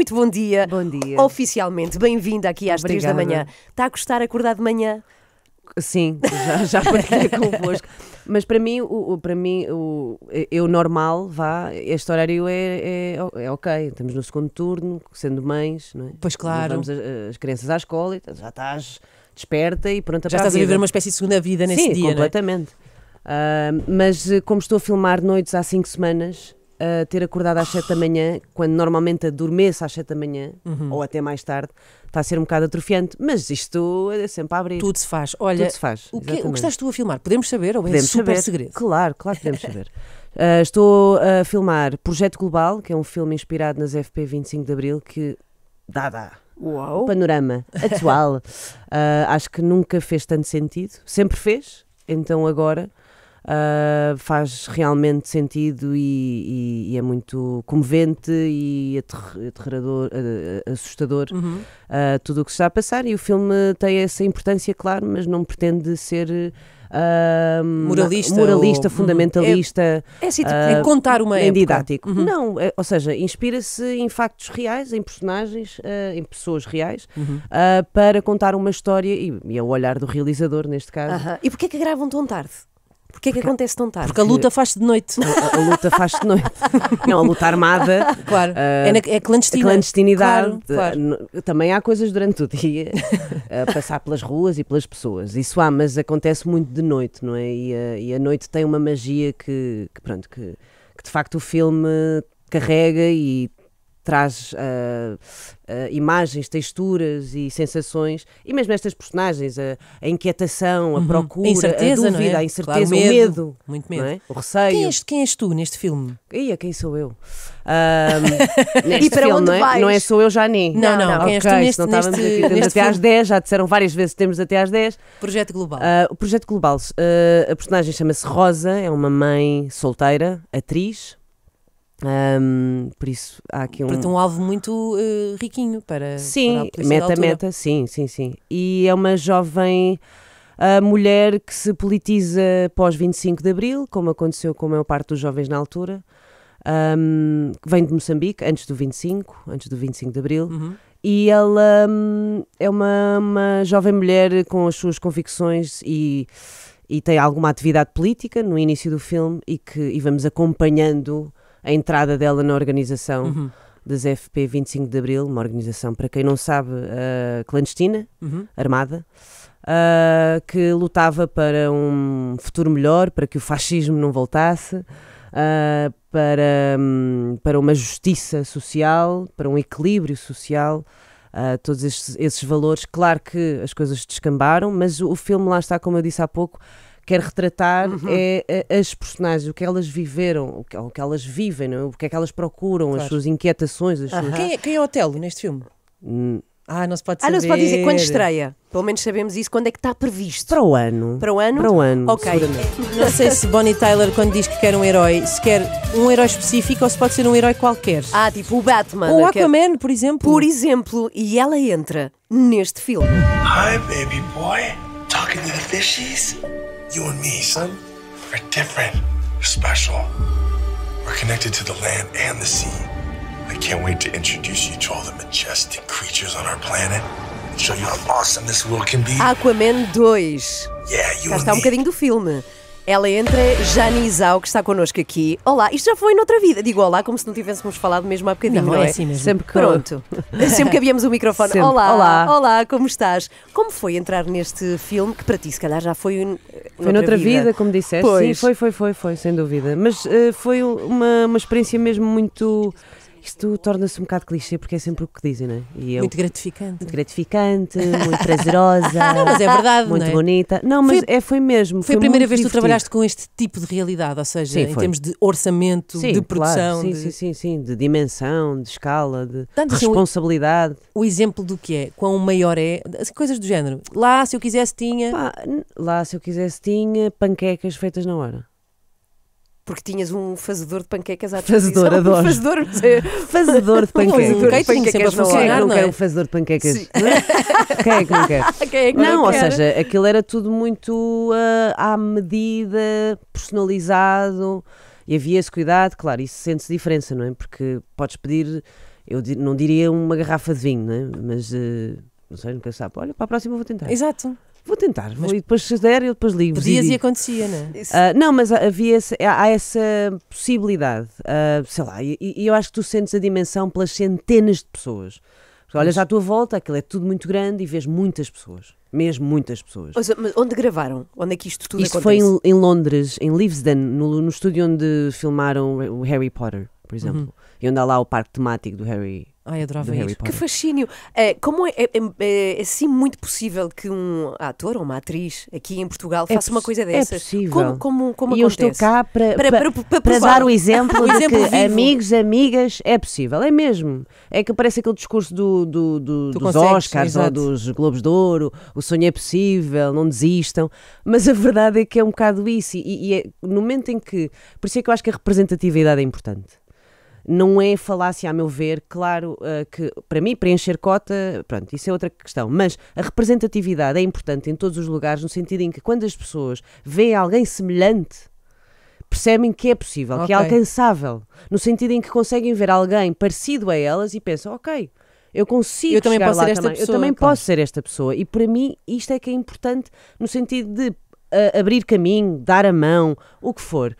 muito bom dia. Bom dia. Oficialmente, bem-vinda aqui às Obrigada. 3 da manhã. Está a gostar acordar de manhã? Sim, já, já partilhei convosco. Mas para mim, o, para mim o, eu normal, vá, este horário é, é, é, ok. Estamos no segundo turno, sendo mães, não é? Pois claro. Levamos as, as crianças à escola e então, já estás desperta e pronto já Já estás a, viver uma espécie de segunda vida nesse Sim, dia, completamente. Não é? Uh, mas eh, como estou a filmar noites há cinco semanas, uh, ter acordado às 7 da manhã, quando normalmente adormeço às 7 da manhã, uhum. ou até mais tarde, está a ser um bocado atrofiante, mas isto é sempre a abrir. Tudo se faz. Olha, Tudo se faz, o, que, é- o que estás tu a filmar? Podemos saber ou é podemos super saber. segredo? Claro, claro que podemos saber. Uh, estou a filmar Projeto Global, que é um filme inspirado nas FP 25 de Abril, que dá, dá. Uau. panorama atual. uh, acho que nunca fez tanto sentido. Sempre fez, então agora uh, faz realmente sentido e, e, e, é muito comovente e aterrador, uh, assustador uhum. uh, tudo o que se está a passar. E o filme tem essa importância, claro, mas não pretende ser. Uh, moralista, moralista ou... fundamentalista. Uhum. É, é, assim, tipo, uh, é contar uma didático. Uhum. Não, é, ou seja, inspira-se em factos reais, em personagens, uh, em pessoas reais, uhum. para contar uma história e, e é o olhar do realizador, neste caso. Uhum. E porquê é que gravam tão tarde? Porquê é que acontece tão tarde? Porque a luta faz-se de noite. A, a luta faz-se de noite. Não, é a luta armada. Claro. Uh, é, na, é clandestina. É clandestinidade. Claro, claro. Ah, também há coisas durante o dia, a ah, passar pelas ruas e pelas pessoas. Isso há, mas acontece muito de noite, não é? E a, e a noite tem uma magia que, que pronto, que, que de facto o filme carrega e traz uh, uh, imagens, texturas e sensações, e mesmo estas personagens, a, a inquietação, a uhum. procura, a, incerteza, é? a dúvida, é? a incerteza, claro, o, medo, o medo, muito é? medo. É? o receio. Quem és, quem és, tu neste filme? Ia, quem sou eu? Ah, um, e para filme, onde não é? Vais? Não é sou eu já nem. Não, não, não. Quem okay, és tu neste, não neste, neste até filme. às 10, já disseram várias vezes temos até às 10. Projeto Global. Uh, o Projeto Global, a personagem chama-se Rosa, é uma mãe solteira, atriz, um, por isso há aqui um. Portanto, um alvo muito uh, riquinho para. Sim, para meta-meta, sim, sim, sim. E é uma jovem uh, mulher que se politiza pós 25 de Abril, como aconteceu com a maior parte dos jovens na altura. Um, vem de Moçambique, antes do 25, antes do 25 de Abril. Uhum. E ela hum, é uma, uma jovem mulher com as suas convicções e, e tem alguma atividade política no início do filme e que e vamos acompanhando a entrada dela na organização uhum. das FP 25 de Abril, uma organização, para quem não sabe, uh, clandestina, uhum. armada, uh, que lutava para um futuro melhor, para que o fascismo não voltasse, uh, para, um, para uma justiça social, para um equilíbrio social. Uh, todos estes, esses valores, claro que as coisas descambaram, mas o, o filme lá está, como eu disse há pouco, quer retratar uhum. É, é as personagens, o que elas viveram, o que, o que elas vivem, não? É? o que é que elas procuram, claro. as suas inquietações. As uhum. suas... Quem, é, quem é o Otelo neste filme? Hum. Ah, não se pode saber. Ah, não se pode dizer quando estreia. Pelo menos sabemos isso. Quando é que está previsto? Para o ano. Para o ano? Para o ano. Ok. Não sei se Bonnie Tyler, quando diz que quer um herói, se quer um herói específico ou se pode ser um herói qualquer. Ah, tipo o Batman. Ou o Aquaman, por exemplo. Por exemplo. E ela entra neste filme. Hi, baby boy. Talking to the fishies. You and me, son, we're different. We're special. We're connected to the land and the sea. I can't wait to introduce you to all the majestic creatures on our planet and show you how awesome this world can be. Aquaman 2. Yeah, you Cá está um bocadinho do filme. Ela entra, Janizal, que está connosco aqui. Olá, isto já foi noutra vida. Digo olá como se não tivéssemos falado mesmo há bocadinho, não, não é? é? Assim mesmo. Sempre que Pronto. Sempre que havíamos o microfone. Sempre. Olá, olá, olá, como estás? Como foi entrar neste filme que para ti se calhar já foi Foi noutra vida. vida, como disseste. Pois. Sim, foi, foi, foi, foi, sem dúvida. Mas uh, foi uma, uma experiência mesmo muito isto torna-se um bocado clichê porque é sempre o que dizem, não é? E eu, muito gratificante. Muito gratificante, muito prazerosa. Não, mas é verdade. Muito não é? bonita. Não, mas foi, é, foi mesmo. Foi, foi a primeira vez que tu trabalhaste com este tipo de realidade, ou seja, sim, em foi. termos de orçamento, sim, de produção. Claro. Sim, de... sim, sim, sim, de dimensão, de escala, de Tanto assim responsabilidade. O, o exemplo do que é, quão maior é, assim, coisas do género. Lá, se eu quisesse, tinha. lá, se eu quisesse, tinha panquecas feitas na hora. Porque tinhas um fazedor de panquecas à disposição. Fazedor, adoro. Fazedor, é- fazedor de panquecas. Um não é? é um fazedor de panquecas. É? Quem é que não quer? não, ou seja, aquilo era tudo muito uh, à medida, personalizado. E havia esse cuidado, claro, isso sente-se diferença, não é? Porque podes pedir, eu não diria uma garrafa de vinho, não é? Mas, uh, não sei, nunca sabe. Olha, para a próxima vou tentar. Exato. Vou tentar, vou, e depois se der, eu depois ligo. Podias e, e acontecia, não é? Uh, não, mas havia há essa possibilidade, uh, sei lá, e, e, eu acho que tu sentes a dimensão pelas centenas de pessoas. Porque olhas à tua volta, aquilo é tudo muito grande e vês muitas pessoas. Mesmo muitas pessoas. Seja, mas onde gravaram? Onde é que isto tudo isto acontece? Isto foi em, em, Londres, em Livesden, no, no estúdio onde filmaram o Harry Potter, por uhum. exemplo. Uhum. E onde há lá o parque temático do Harry Ai, adorava isso. Que fascínio! Eh, é como é, é, é, assim muito possível que um ator ou uma atriz aqui em Portugal é faça uma coisa é dessas? É possível. Como, como, como e acontece? eu estou cá para, para, para, para, para dar o exemplo, o de que vivo. amigos, amigas, é possível, é mesmo. É que parece aquele discurso do, do, do dos Oscars exato. ou dos Globos de Ouro, o sonho é possível, não desistam. Mas a verdade é que é um bocado isso. E, e é no momento em que. Por isso é que eu acho que a representatividade é importante não é falácia, a meu ver, claro uh, que para mim preencher cota, pronto, isso é outra questão, mas a representatividade é importante em todos os lugares, no sentido em que quando as pessoas veem alguém semelhante, percebem que é possível, okay. que é alcançável, no sentido em que conseguem ver alguém parecido a elas e pensam, ok, eu consigo eu também chegar posso lá ser esta também. Pessoa, eu também claro. posso ser esta pessoa. E para mim isto é que é importante no sentido de uh, abrir caminho, dar a mão, o que for.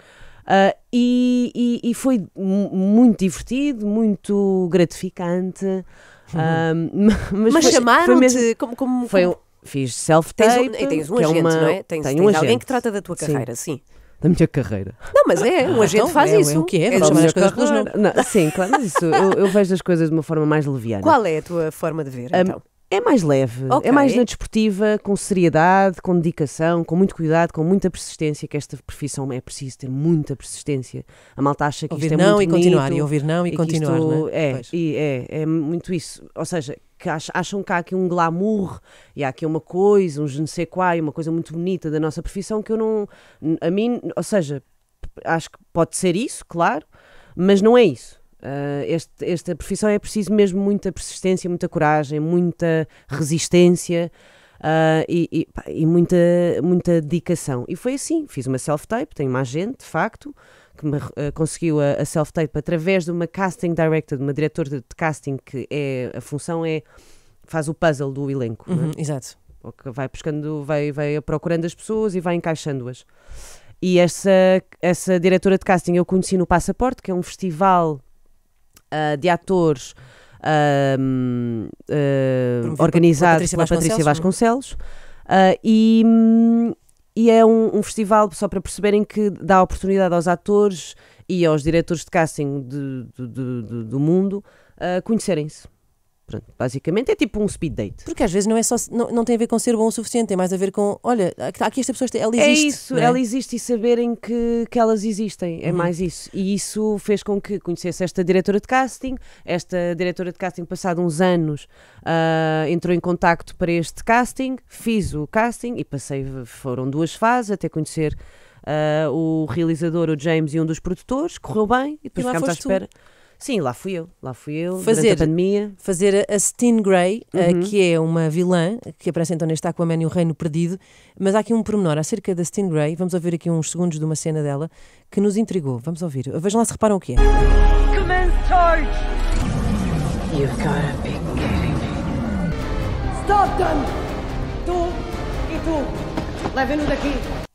Uh, e, e, e, foi muito divertido, muito gratificante. Uhum. Uh, mas mas chamaram-te como, como, fiz self-tape. Tens, um, tens um é agente, é uma, não é? Tens, tens um alguém que trata da tua carreira, sim. sim da minha carreira. Não, mas é, um ah, agente então, faz é, isso. É o que é, é chamar as coisas pelos nomes. Não, sim, claro, mas isso, eu, eu, vejo as coisas de uma forma mais leviana. Qual é a tua forma de ver, um, então? É mais leve, é okay. é mais na desportiva, com seriedade, com dedicação, com muito cuidado, com muita persistência, que esta profissão é preciso ter muita persistência. A malta acha que ouvir isto é não muito e bonito, continuar, e ouvir não e, e continuar, isto, não é? É, e é, é muito isso. Ou seja, que acham que há aqui um glamour e há aqui uma coisa, um je ne sais quoi, uma coisa muito bonita da nossa profissão que eu não... A mim, ou seja, acho que pode ser isso, claro, mas não é isso. Ah, este, esta profissão é preciso mesmo muita persistência, muita coragem, muita resistência uh, e, e, pá, e, muita, muita dedicação. E foi assim: fiz uma self-tape, tenho uma agente, de facto, que me, uh, conseguiu a, a self-tape através de uma casting director, de uma diretora de casting, que é a função é faz o puzzle do elenco. É? Uhum, é? Exato. Vai pescando, vai, vai procurando as pessoas e vai encaixando-as. E essa, essa diretora de casting eu conheci no Passaporte, que é um festival uh, de atores ah, organizados uh, pela Patrícia Vasconcelos, é? ah, e, e é um, um, festival, só para perceberem, que dá oportunidade aos atores e aos diretores de casting de, de, de, do mundo conhecerem-se. Pronto, basicamente é tipo um speed date. Porque às vezes não, é só, não, não tem a ver com ser bom o suficiente, tem é mais a ver com, olha, aqui esta pessoa, ela é existe. É isso, é? ela existe e saberem que, que elas existem, é uhum. mais isso. E isso fez com que conhecesse esta diretora de casting, esta diretora de casting, passado uns anos, uh, entrou em contacto para este casting, fiz o casting e passei, foram duas fases até conhecer uh, o realizador, o James e um dos produtores, correu bem e depois e ficámos à espera. Tu Sim, lá fui eu. Lá fui eu fazer, a pandemia. Fazer a Steen Grey, eh, uhum. que é uma vilã que aparece então neste Aquaman e o Reino Perdido. Mas há aqui um pormenor acerca da Steen Grey. Vamos ouvir aqui uns segundos de uma cena dela que nos intrigou. Vamos ouvir. Vejam lá se reparam o que é. Commence charge! You've gotta be me. Stop them! Tu e tu! Levem-no daqui!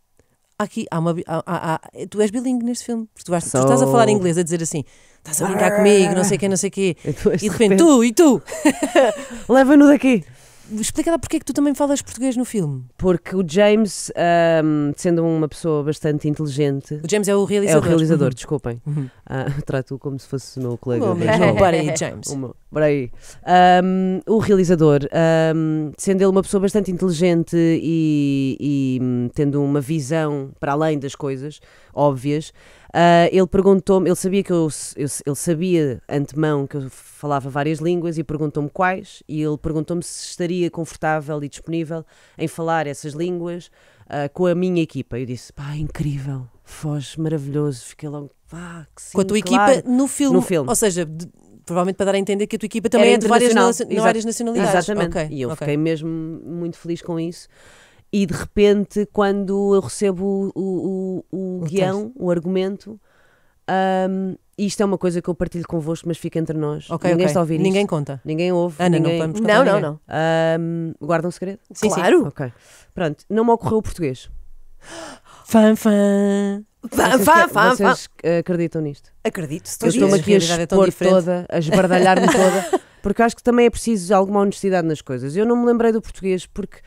aqui há uma. Há, há, há, tu és bilingue neste filme. Porque tu, vais, so... tu estás a falar inglês, a dizer assim, estás a brincar comigo, não sei o quê, não sei o quê. E, e de repente, repente, tu e tu. Leva-no daqui explica lá porque é que tu também falas português no filme. Porque o James, um, sendo uma pessoa bastante inteligente. O James é o realizador. É o realizador, uhum. desculpem. Uhum. Uh, Trato-o como se fosse o meu colega. Bom, aí, James. Uma, aí. Um, o realizador, um, sendo ele uma pessoa bastante inteligente e, e hum, tendo uma visão para além das coisas óbvias. Uh, ele perguntou-me, ele sabia que eu, eu, ele sabia antemão que eu falava várias línguas e perguntou-me quais, e ele perguntou-me se estaria confortável e disponível em falar essas línguas uh, com a minha equipa. Eu disse, pá, incrível, foge, maravilhoso, fiquei logo, pá, que sim, Com a tua claro. equipa no filme, no filme, ou seja, de, provavelmente para dar a entender que a tua equipa também Era é, é de várias, várias é nacionalidades. Exatamente, okay. e eu okay. fiquei mesmo muito feliz com isso e de repente, quando eu recebo o, o, o guião, texto. o argumento, um, isto é uma coisa que eu partilho convosco, mas fica entre nós. Okay, ninguém okay. está a ouvir Ninguém isto. conta. Ninguém ouve. Ana, ah, ninguém... não Não, não, não. Um, guarda um segredo? Sim, claro. Sim. Okay. Pronto, não me ocorreu o português. Fã, fã. Fã, fã, fã. Vocês acreditam nisto? Acredito. Eu estou aqui a é expor é toda, a esbardalhar-me toda, porque acho que também é preciso alguma honestidade nas coisas. Eu não me lembrei do português porque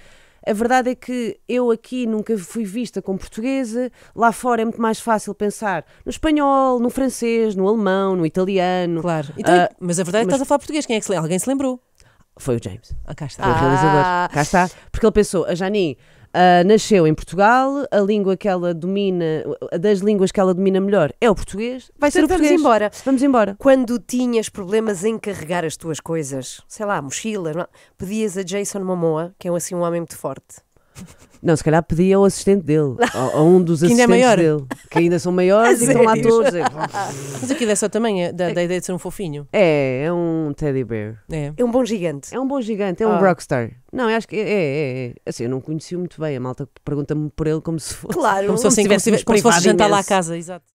a verdade é que eu aqui nunca fui vista como portuguesa, lá fora é muito mais fácil pensar no espanhol, no francês, no alemão, no italiano. Claro, então, uh, mas a verdade é que estás a falar português, quem é que se... alguém se lembrou? Foi o James. Ah, cá está. Foi o realizador. Ah. Cá está. Porque ele pensou, a Janine Uh, nasceu em Portugal, a língua que ela domina, das línguas que ela domina melhor é o português, vai ser o português. Vamos embora. Vamos embora. Quando tinhas problemas em carregar as tuas coisas, sei lá, mochilas, é? pedias a Jason Momoa, que é assim um homem muito forte, não, se calhar pedia ao assistente dele, a um dos é assistentes é maior. dele, que ainda são maiores e estão lá todos. É. Mas aquilo é só também da, da ideia de ser um fofinho. É, é um teddy bear. É. É um bom gigante. É um bom gigante, é um Oh. rockstar. Não, eu acho que é, é, é. é. Assim, eu não conheci muito bem. A malta pergunta-me por ele como se fosse. Claro. Como se fosse, como se, como se fosse jantar lá à casa, exato.